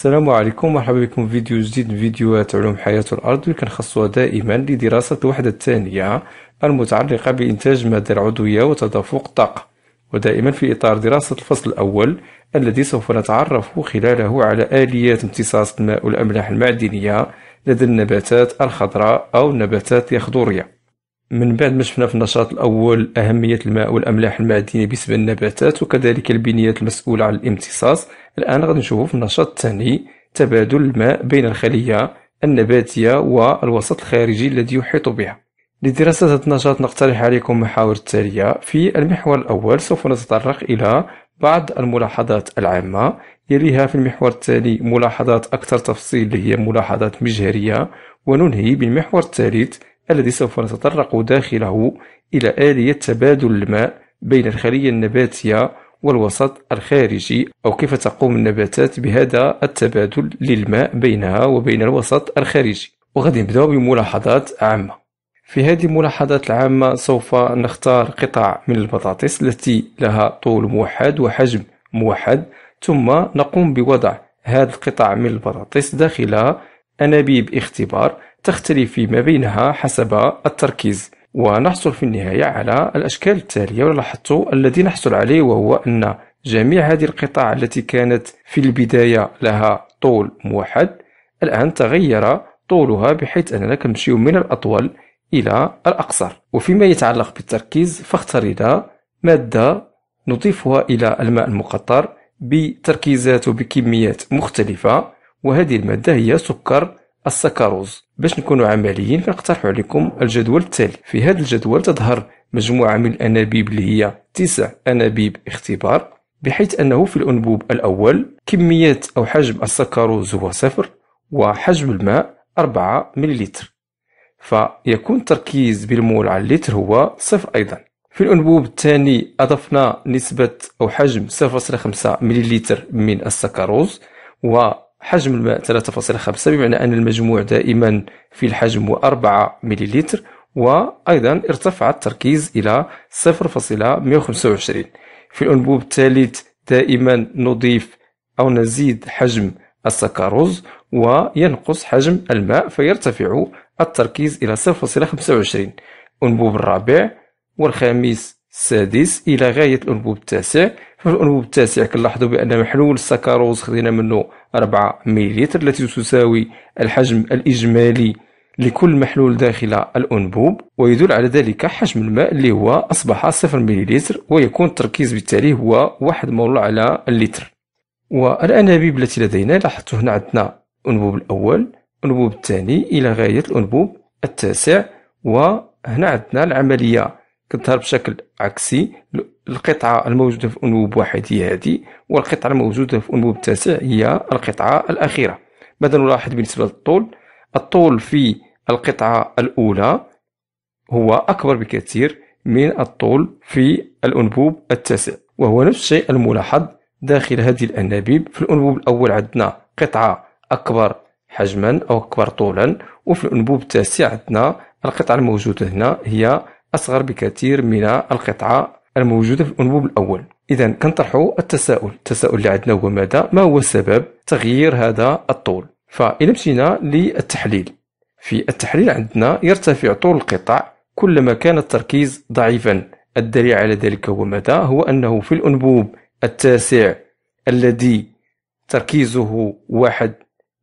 السلام عليكم مرحبا بكم في فيديو جديد من فيديوهات علوم حياة الأرض اللي كنخصوها دائما لدراسة الوحدة الثانية المتعلقة بإنتاج مادة العضوية وتدفق الطاقة ودائما في إطار دراسة الفصل الأول الذي سوف نتعرف خلاله على آليات امتصاص الماء والأملاح المعدنية لدى النباتات الخضراء أو النباتات الخضورية من بعد ما شفنا في النشاط الأول أهمية الماء والأملاح المعدنية بالنسبه النباتات وكذلك البنيات المسؤولة عن الامتصاص الآن غادي نشوفوا في النشاط الثاني تبادل الماء بين الخلية النباتية والوسط الخارجي الذي يحيط بها لدراسة هذا النشاط نقترح عليكم محاور التالية في المحور الأول سوف نتطرق إلى بعض الملاحظات العامة يليها في المحور التالي ملاحظات أكثر تفصيل اللي هي ملاحظات مجهرية وننهي بالمحور الثالث الذي سوف نتطرق داخله إلى آلية تبادل الماء بين الخلية النباتية والوسط الخارجي أو كيف تقوم النباتات بهذا التبادل للماء بينها وبين الوسط الخارجي وغادي نبداو بملاحظات عامة في هذه الملاحظات العامة سوف نختار قطع من البطاطس التي لها طول موحد وحجم موحد ثم نقوم بوضع هذه القطع من البطاطس داخل أنابيب اختبار تختلف فيما بينها حسب التركيز ونحصل في النهاية على الأشكال التالية ولاحظتوا الذي نحصل عليه وهو أن جميع هذه القطع التي كانت في البداية لها طول موحد الآن تغير طولها بحيث أننا كنمشيو من الأطول إلى الأقصر وفيما يتعلق بالتركيز فاخترنا مادة نضيفها إلى الماء المقطر بتركيزات وبكميات مختلفة وهذه المادة هي سكر السكروز باش نكونوا عمليين فنقترح عليكم الجدول التالي في هذا الجدول تظهر مجموعة من الأنابيب اللي هي تسع أنابيب اختبار بحيث أنه في الأنبوب الأول كمية أو حجم السكروز هو صفر وحجم الماء 4 مليلتر فيكون التركيز بالمول على اللتر هو صفر أيضا في الأنبوب الثاني أضفنا نسبة أو حجم 0.5 مليلتر من السكروز و حجم الماء 3.5 بمعنى أن المجموع دائما في الحجم هو 4 مليلتر وأيضا ارتفع التركيز إلى 0.125 في الأنبوب الثالث دائما نضيف أو نزيد حجم السكروز وينقص حجم الماء فيرتفع التركيز إلى 0.25 أنبوب الرابع والخامس السادس الى غايه الانبوب التاسع فالانبوب التاسع كنلاحظوا بان محلول السكروز خدينا منه 4 مليلتر التي تساوي الحجم الاجمالي لكل محلول داخل الانبوب ويدل على ذلك حجم الماء اللي هو اصبح 0 مليلتر ويكون التركيز بالتالي هو 1 مول على اللتر والانابيب التي لدينا لاحظتوا هنا عندنا الانبوب الاول الانبوب الثاني الى غايه الانبوب التاسع وهنا عندنا العمليه كتظهر بشكل عكسي القطعة الموجودة في أنبوب واحد هي هذه والقطعة الموجودة في أنبوب تاسع هي القطعة الأخيرة ماذا نلاحظ بالنسبة للطول الطول في القطعة الأولى هو أكبر بكثير من الطول في الأنبوب التاسع وهو نفس الشيء الملاحظ داخل هذه الأنابيب في الأنبوب الأول عندنا قطعة أكبر حجما أو أكبر طولا وفي الأنبوب التاسع عندنا القطعة الموجودة هنا هي أصغر بكثير من القطعة الموجودة في الأنبوب الأول إذا كنطرحوا التساؤل التساؤل اللي عندنا هو ماذا ما هو سبب تغيير هذا الطول فإذا مشينا للتحليل في التحليل عندنا يرتفع طول القطع كلما كان التركيز ضعيفا الدليل على ذلك هو ماذا هو أنه في الأنبوب التاسع الذي تركيزه واحد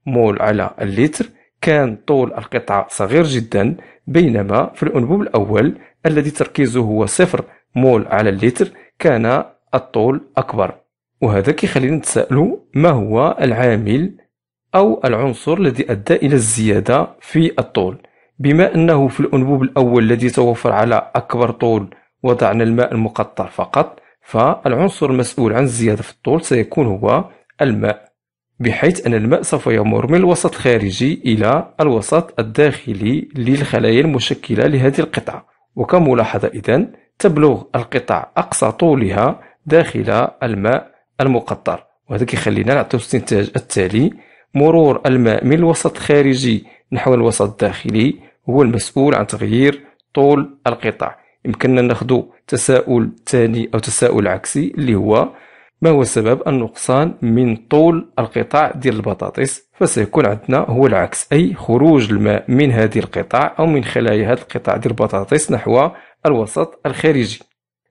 مول على اللتر كان طول القطعة صغير جدا بينما في الأنبوب الأول الذي تركيزه هو صفر مول على اللتر كان الطول أكبر وهذا كيخلينا نتساءلوا ما هو العامل أو العنصر الذي أدى إلى الزيادة في الطول بما أنه في الأنبوب الأول الذي توفر على أكبر طول وضعنا الماء المقطر فقط فالعنصر المسؤول عن الزيادة في الطول سيكون هو الماء بحيث أن الماء سوف يمر من الوسط الخارجي إلى الوسط الداخلي للخلايا المشكلة لهذه القطعة وكملاحظة إذن تبلغ القطع أقصى طولها داخل الماء المقطر وهذا كيخلينا نعطيو الاستنتاج التالي مرور الماء من الوسط الخارجي نحو الوسط الداخلي هو المسؤول عن تغيير طول القطع يمكننا ناخذ تساؤل ثاني أو تساؤل عكسي اللي هو ما هو سبب النقصان من طول القطاع ديال البطاطس فسيكون عندنا هو العكس أي خروج الماء من هذه القطاع أو من خلايا هذا القطاع ديال البطاطس نحو الوسط الخارجي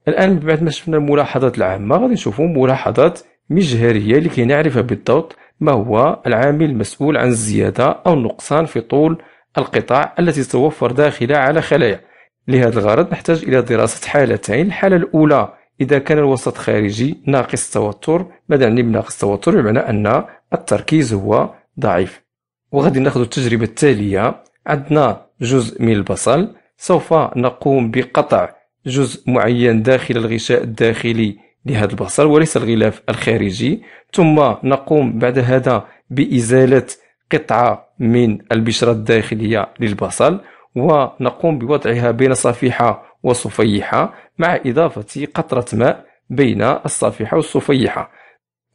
الآن بعد ما شفنا الملاحظات العامة غادي نشوفوا ملاحظات مجهرية لكي نعرف بالضبط ما هو العامل المسؤول عن الزيادة أو النقصان في طول القطاع التي تتوفر داخلها على خلايا لهذا الغرض نحتاج إلى دراسة حالتين الحالة الأولى إذا كان الوسط خارجي ناقص التوتر ماذا يعني بناقص التوتر بمعنى أن التركيز هو ضعيف وغادي ناخذ التجربة التالية عندنا جزء من البصل سوف نقوم بقطع جزء معين داخل الغشاء الداخلي لهذا البصل وليس الغلاف الخارجي ثم نقوم بعد هذا بإزالة قطعة من البشرة الداخلية للبصل ونقوم بوضعها بين صفيحة وصفيحة مع إضافة قطرة ماء بين الصفيحة والصفيحة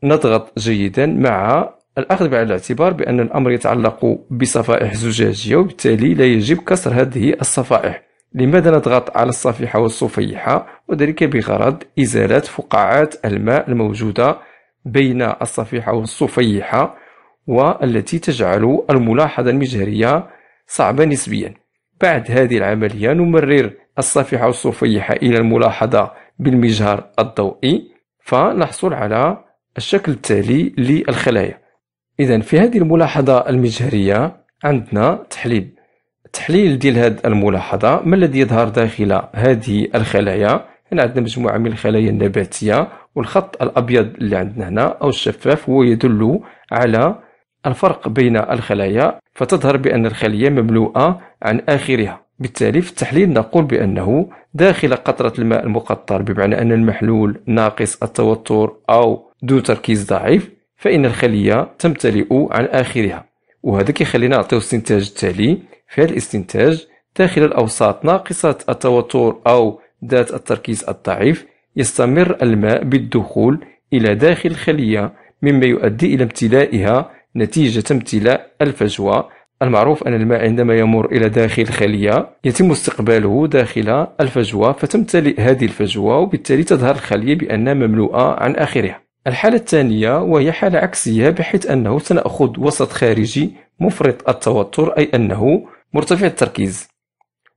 نضغط جيدا مع الأخذ بعين الاعتبار بأن الأمر يتعلق بصفائح زجاجية وبالتالي لا يجب كسر هذه الصفائح لماذا نضغط على الصفيحة والصفيحة وذلك بغرض إزالة فقاعات الماء الموجودة بين الصفيحة والصفيحة والتي تجعل الملاحظة المجهرية صعبة نسبيا بعد هذه العملية نمرر الصفيحة الصفيحة إلى الملاحظة بالمجهر الضوئي فنحصل على الشكل التالي للخلايا إذا في هذه الملاحظة المجهرية عندنا تحليل التحليل ديال هذه الملاحظة ما الذي يظهر داخل هذه الخلايا هنا عندنا مجموعة من الخلايا النباتية والخط الأبيض اللي عندنا هنا أو الشفاف هو يدل على الفرق بين الخلايا فتظهر بأن الخلية مملوءة عن آخرها بالتالي في التحليل نقول بأنه داخل قطرة الماء المقطر بمعنى أن المحلول ناقص التوتر أو ذو تركيز ضعيف فإن الخلية تمتلئ عن آخرها وهذا كيخلينا نعطيو الاستنتاج التالي في هذا الاستنتاج داخل الأوساط ناقصة التوتر أو ذات التركيز الضعيف يستمر الماء بالدخول إلى داخل الخلية مما يؤدي إلى امتلائها نتيجة امتلاء الفجوة المعروف أن الماء عندما يمر إلى داخل خلية يتم استقباله داخل الفجوة فتمتلئ هذه الفجوة وبالتالي تظهر الخلية بأنها مملوءة عن آخرها الحالة الثانية وهي حالة عكسية بحيث أنه سنأخذ وسط خارجي مفرط التوتر أي أنه مرتفع التركيز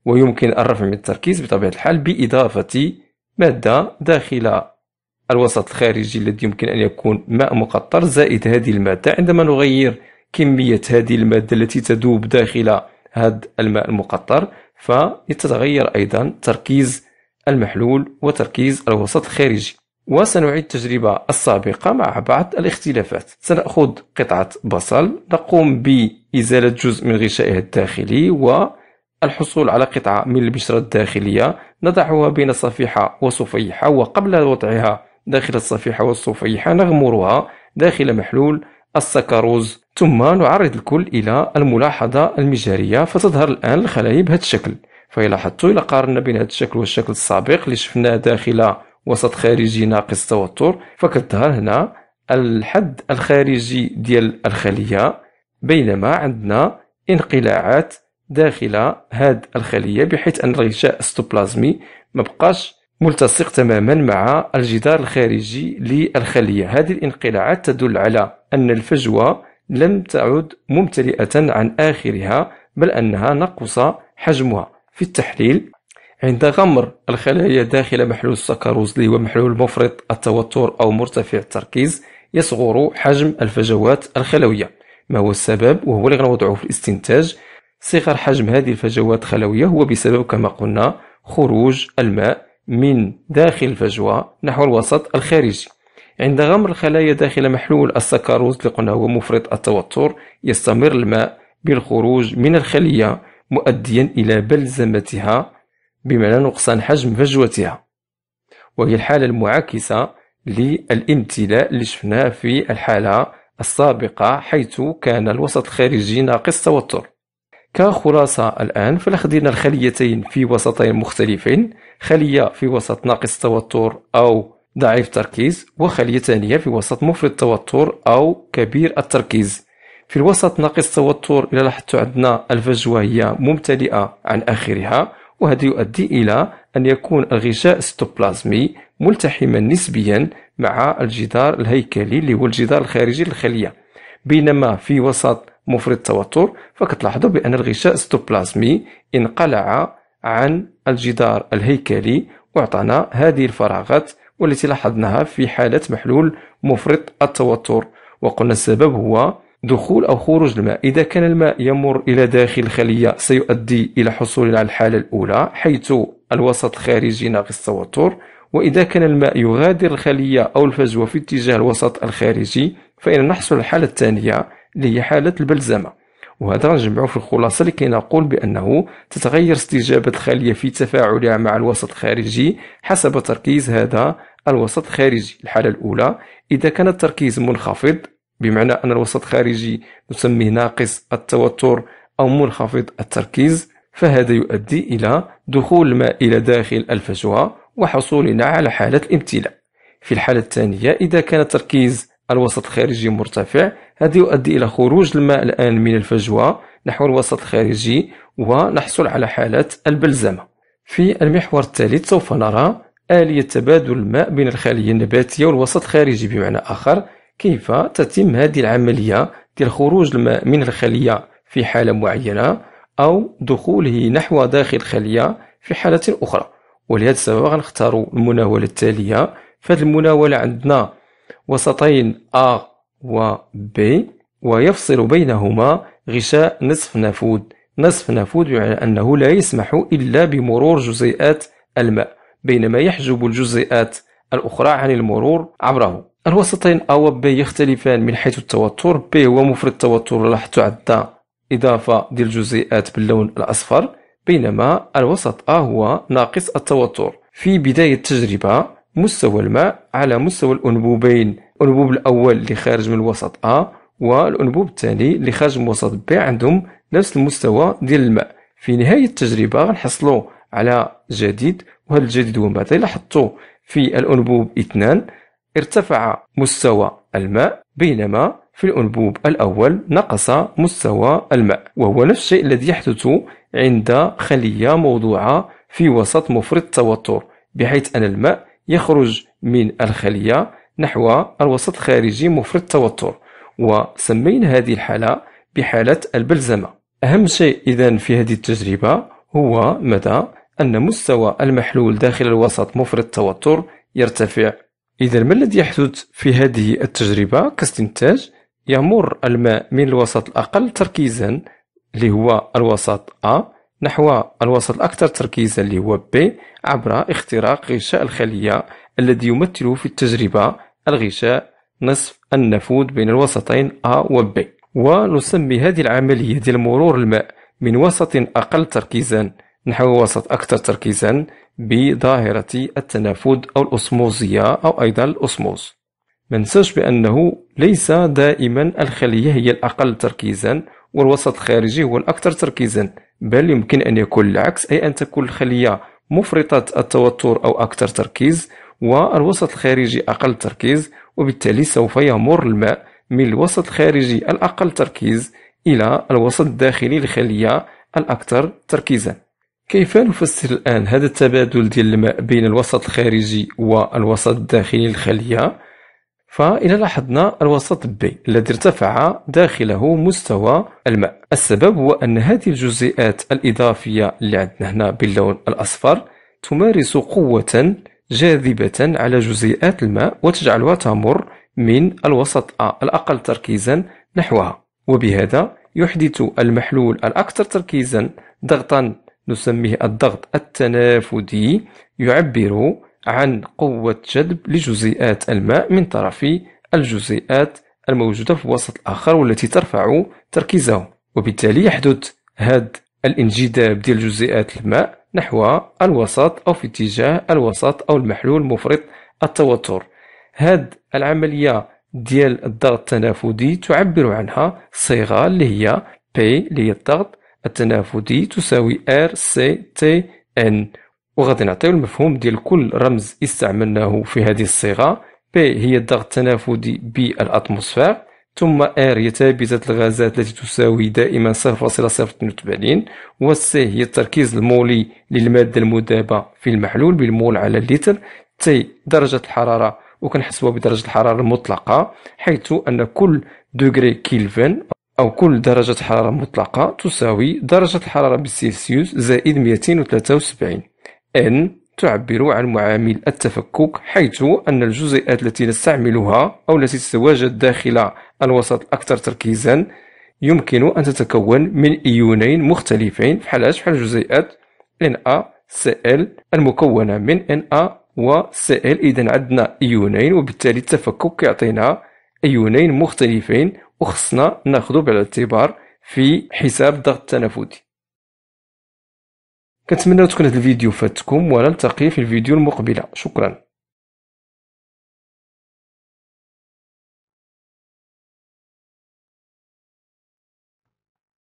ويمكن الرفع من التركيز بطبيعة الحال بإضافة مادة داخل الوسط الخارجي الذي يمكن أن يكون ماء مقطر زائد هذه المادة عندما نغير كمية هذه المادة التي تذوب داخل هذا الماء المقطر فيتغير أيضا تركيز المحلول وتركيز الوسط الخارجي وسنعيد التجربة السابقة مع بعض الاختلافات سنأخذ قطعة بصل نقوم بإزالة جزء من غشائها الداخلي والحصول على قطعة من البشرة الداخلية نضعها بين صفيحة وصفيحة وقبل وضعها داخل الصفيحة والصفيحة نغمرها داخل محلول السكروز ثم نعرض الكل إلى الملاحظة المجهرية فتظهر الآن الخلايا بهذا الشكل فإلا لاحظتوا الى قارنا بين هذا الشكل والشكل السابق اللي شفناه داخل وسط خارجي ناقص توتر فكتظهر هنا الحد الخارجي ديال الخلية بينما عندنا انقلاعات داخل هذه الخلية بحيث أن الغشاء السيتوبلازمي مبقاش ملتصق تماما مع الجدار الخارجي للخلية هذه الانقلاعات تدل على أن الفجوة لم تعد ممتلئة عن آخرها بل أنها نقص حجمها في التحليل عند غمر الخلايا داخل محلول هو ومحلول مفرط التوتر أو مرتفع التركيز يصغر حجم الفجوات الخلوية ما هو السبب وهو اللي غنوضعه في الاستنتاج صغر حجم هذه الفجوات الخلوية هو بسبب كما قلنا خروج الماء من داخل الفجوة نحو الوسط الخارجي عند غمر الخلايا داخل محلول السكروز لقنا هو مفرط التوتر يستمر الماء بالخروج من الخلية مؤديا إلى بلزمتها بمعنى نقصان حجم فجوتها وهي الحالة المعاكسة للامتلاء اللي شفناه في الحالة السابقة حيث كان الوسط الخارجي ناقص توتر كخلاصة الآن فلخدينا الخليتين في وسطين مختلفين خلية في وسط ناقص توتر أو ضعيف التركيز وخلية ثانية في وسط مفرط التوتر أو كبير التركيز في الوسط ناقص التوتر إلى لاحظتوا عندنا الفجوة هي ممتلئة عن آخرها وهذا يؤدي إلى أن يكون الغشاء السيتوبلازمي ملتحما نسبيا مع الجدار الهيكلي اللي هو الجدار الخارجي للخلية بينما في وسط مفرط التوتر فكتلاحظوا بأن الغشاء السيتوبلازمي انقلع عن الجدار الهيكلي وأعطانا هذه الفراغات والتي لاحظناها في حالة محلول مفرط التوتر وقلنا السبب هو دخول أو خروج الماء إذا كان الماء يمر إلى داخل الخلية سيؤدي إلى حصول على الحالة الأولى حيث الوسط الخارجي ناقص التوتر وإذا كان الماء يغادر الخلية أو الفجوة في اتجاه الوسط الخارجي فإن نحصل الحالة الثانية اللي هي حالة البلزمة وهذا نجمعه في الخلاصة لكي نقول بأنه تتغير استجابة الخلية في تفاعلها مع الوسط الخارجي حسب تركيز هذا الوسط خارجي الحالة الأولى إذا كان التركيز منخفض بمعنى أن الوسط خارجي نسميه ناقص التوتر أو منخفض التركيز فهذا يؤدي إلى دخول الماء إلى داخل الفجوة وحصولنا على حالة الامتلاء في الحالة الثانية إذا كان تركيز الوسط الخارجي مرتفع هذا يؤدي إلى خروج الماء الآن من الفجوة نحو الوسط الخارجي ونحصل على حالة البلزمة في المحور الثالث سوف نرى آلية تبادل الماء بين الخلية النباتية والوسط الخارجي بمعنى آخر كيف تتم هذه العملية ديال خروج الماء من الخلية في حالة معينة أو دخوله نحو داخل الخلية في حالة أخرى ولهذا السبب غنختاروا المناولة التالية فهاد المناولة عندنا وسطين A و B ويفصل بينهما غشاء نصف نافود نصف نافود بمعنى أنه لا يسمح إلا بمرور جزيئات الماء بينما يحجب الجزيئات الأخرى عن المرور عبره الوسطين أ B يختلفان من حيث التوتر ب هو مفرد التوتر راح تعدى إضافة ديال الجزيئات باللون الأصفر بينما الوسط أ هو ناقص التوتر في بداية التجربة مستوى الماء على مستوى الأنبوبين الأنبوب الأول اللي خارج من الوسط أ والأنبوب الثاني اللي خارج من وسط ب عندهم نفس المستوى ديال الماء في نهاية التجربة غنحصلوا على جديد وهذا الجديد هو إلا لاحظتوا في الأنبوب اثنان ارتفع مستوى الماء بينما في الأنبوب الأول نقص مستوى الماء وهو نفس الشيء الذي يحدث عند خلية موضوعة في وسط مفرط التوتر بحيث أن الماء يخرج من الخلية نحو الوسط خارجي مفرط التوتر وسمينا هذه الحالة بحالة البلزمة أهم شيء إذا في هذه التجربة هو مدى أن مستوى المحلول داخل الوسط مفرط التوتر يرتفع إذا ما الذي يحدث في هذه التجربة كاستنتاج يمر الماء من الوسط الأقل تركيزا اللي هو الوسط A نحو الوسط الأكثر تركيزا اللي هو B عبر اختراق غشاء الخلية الذي يمثل في التجربة الغشاء نصف النفوذ بين الوسطين A و B ونسمي هذه العملية ديال مرور الماء من وسط أقل تركيزا نحو وسط أكثر تركيزا بظاهرة التنافذ أو الأسموزية أو أيضا الأسموز منساش بأنه ليس دائما الخلية هي الأقل تركيزا والوسط الخارجي هو الأكثر تركيزا بل يمكن أن يكون العكس أي أن تكون الخلية مفرطة التوتر أو أكثر تركيز والوسط الخارجي أقل تركيز وبالتالي سوف يمر الماء من الوسط الخارجي الأقل تركيز إلى الوسط الداخلي الخلية الأكثر تركيزاً كيف نفسّر الآن هذا التبادل ديال الماء بين الوسط الخارجي والوسط الداخلي للخلية؟ فإلى لاحظنا الوسط B الذي ارتفع داخله مستوى الماء السبب هو أن هذه الجزيئات الإضافية اللي عندنا هنا باللون الأصفر تمارس قوة جاذبة على جزيئات الماء وتجعلها تمر من الوسط A الأقل تركيزا نحوها وبهذا يحدث المحلول الأكثر تركيزا ضغطا نسميه الضغط التنافذي يعبر عن قوة جذب لجزيئات الماء من طرف الجزيئات الموجودة في الوسط الآخر والتي ترفع تركيزه وبالتالي يحدث هذا الانجذاب ديال جزيئات الماء نحو الوسط أو في اتجاه الوسط أو المحلول مفرط التوتر هذا العملية ديال الضغط التنافذي تعبر عنها صيغة اللي هي P اللي هي الضغط التنافذي تساوي ار سي تي ان وغادي نعطيو المفهوم ديال كل رمز استعملناه في هذه الصيغة بي هي الضغط التنافذي بالاتموسفير ثم ار هي ثابتة الغازات التي تساوي دائما 0.082 والسي هي التركيز المولي للمادة المذابة في المحلول بالمول على اللتر تي درجة الحرارة وكنحسبوها بدرجة الحرارة المطلقة حيث أن كل دوغري كيلفن أو كل درجة حرارة مطلقة تساوي درجة الحرارة بالسيلسيوس زائد 273 N تعبر عن معامل التفكك حيث أن الجزيئات التي نستعملها أو التي تتواجد داخل الوسط الأكثر تركيزا يمكن أن تتكون من إيونين مختلفين بحال بحال جزيئات Na Cl المكونة من Na و Cl إذا عندنا إيونين وبالتالي التفكك يعطينا أيونين مختلفين وخصنا ناخدو بالاعتبار في حساب الضغط التنفذي كنتمنى تكون هذا الفيديو فاتكم ونلتقي في الفيديو المقبله شكرا